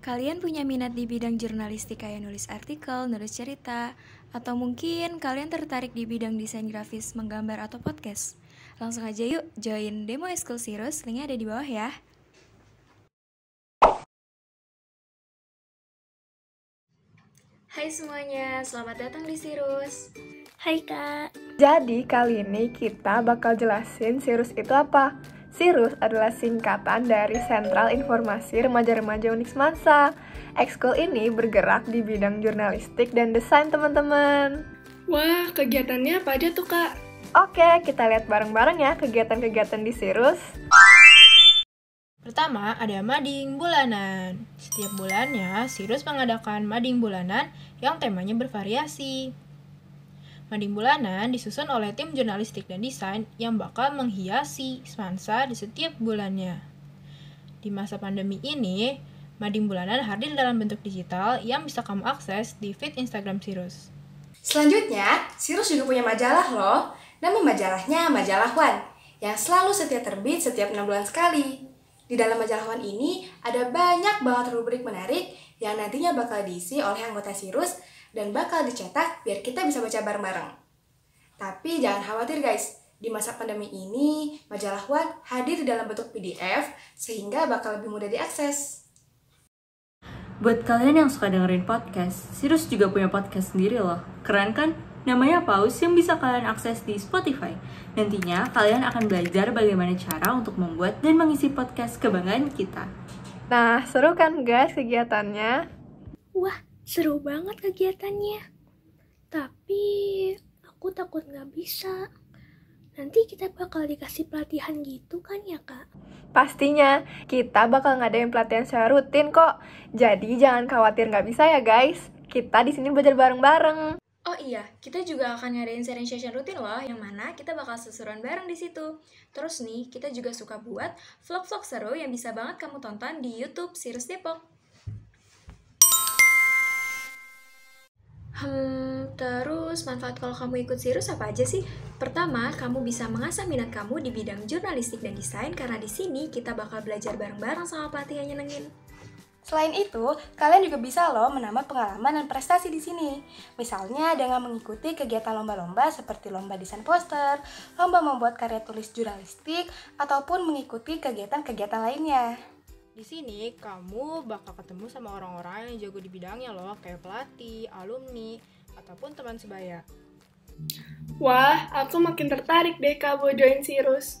Kalian punya minat di bidang jurnalistik kayak nulis artikel, nulis cerita, atau mungkin kalian tertarik di bidang desain grafis, menggambar, atau podcast? Langsung aja yuk join Demo School Sirus, linknya ada di bawah ya. Hai semuanya, selamat datang di Sirus. Hai kak. Jadi kali ini kita bakal jelasin Sirus itu apa. Sirus adalah singkatan dari Sentral Informasi Remaja-Remaja Unix Masa. Ekskul ini bergerak di bidang jurnalistik dan desain, teman-teman. Wah, kegiatannya apa aja tuh, Kak? Oke, kita lihat bareng-bareng ya kegiatan-kegiatan di Sirus. Pertama, ada mading bulanan. Setiap bulannya, Sirus mengadakan mading bulanan yang temanya bervariasi. Mading bulanan disusun oleh tim jurnalistik dan desain yang bakal menghiasi semansa di setiap bulannya. Di masa pandemi ini, mading bulanan hadir dalam bentuk digital yang bisa kamu akses di feed Instagram Sirus. Selanjutnya, Sirus juga punya majalah loh. Nama majalahnya Majalah One, yang selalu setia terbit setiap 6 bulan sekali. Di dalam majalah One ini ada banyak banget rubrik menarik yang nantinya bakal diisi oleh anggota Sirus dan bakal dicetak biar kita bisa baca bareng-bareng. Tapi jangan khawatir guys, di masa pandemi ini majalah Wan hadir dalam bentuk PDF sehingga bakal lebih mudah diakses. Buat kalian yang suka dengerin podcast, Sirus juga punya podcast sendiri loh. Keren kan? Namanya Paus yang bisa kalian akses di Spotify. Nantinya kalian akan belajar bagaimana cara untuk membuat dan mengisi podcast kebanggaan kita. Nah, seru kan guys kegiatannya? Wah, Seru banget kegiatannya. Tapi aku takut nggak bisa. Nanti kita bakal dikasih pelatihan gitu kan ya kak? Pastinya, kita bakal ngadain pelatihan secara rutin kok. Jadi jangan khawatir nggak bisa ya guys. Kita di sini belajar bareng-bareng. Oh iya, kita juga akan ngadain sharing session rutin loh, yang mana kita bakal seseruan bareng di situ. Terus nih, kita juga suka buat vlog-vlog seru yang bisa banget kamu tonton di YouTube Sirus Depok. Hmm, terus manfaat kalau kamu ikut Sirus apa aja sih? Pertama, kamu bisa mengasah minat kamu di bidang jurnalistik dan desain karena di sini kita bakal belajar bareng-bareng sama pelatih yang nyenengin. Selain itu, kalian juga bisa loh menambah pengalaman dan prestasi di sini. Misalnya dengan mengikuti kegiatan lomba-lomba seperti lomba desain poster, lomba membuat karya tulis jurnalistik, ataupun mengikuti kegiatan-kegiatan lainnya. Di sini kamu bakal ketemu sama orang-orang yang jago di bidangnya loh, kayak pelatih, alumni, ataupun teman sebaya. Wah, aku makin tertarik deh Kak join Sirus.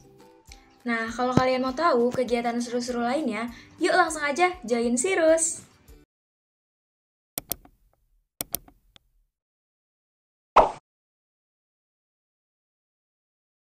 Nah, kalau kalian mau tahu kegiatan seru-seru lainnya, yuk langsung aja join Sirus.